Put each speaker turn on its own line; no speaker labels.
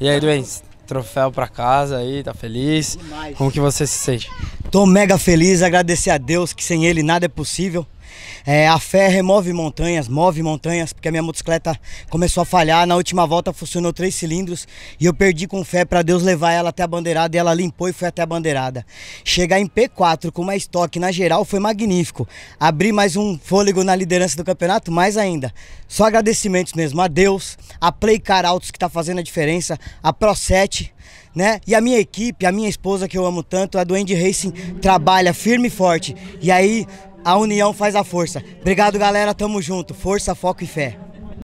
E aí, Duens, troféu pra casa aí, tá feliz? Demais. Como que você se sente?
Tô mega feliz, agradecer a Deus que sem ele nada é possível. É, a fé remove montanhas, move montanhas, porque a minha motocicleta começou a falhar. Na última volta funcionou três cilindros e eu perdi com fé para Deus levar ela até a bandeirada e ela limpou e foi até a bandeirada. Chegar em P4 com uma estoque na geral foi magnífico. Abrir mais um fôlego na liderança do campeonato, mais ainda. Só agradecimentos mesmo a Deus, a Play Car Autos que está fazendo a diferença, a Pro 7, né? E a minha equipe, a minha esposa que eu amo tanto, a do Andy Racing,
trabalha firme e forte. E aí a união faz a força. Obrigado, galera. Tamo junto. Força, foco e fé.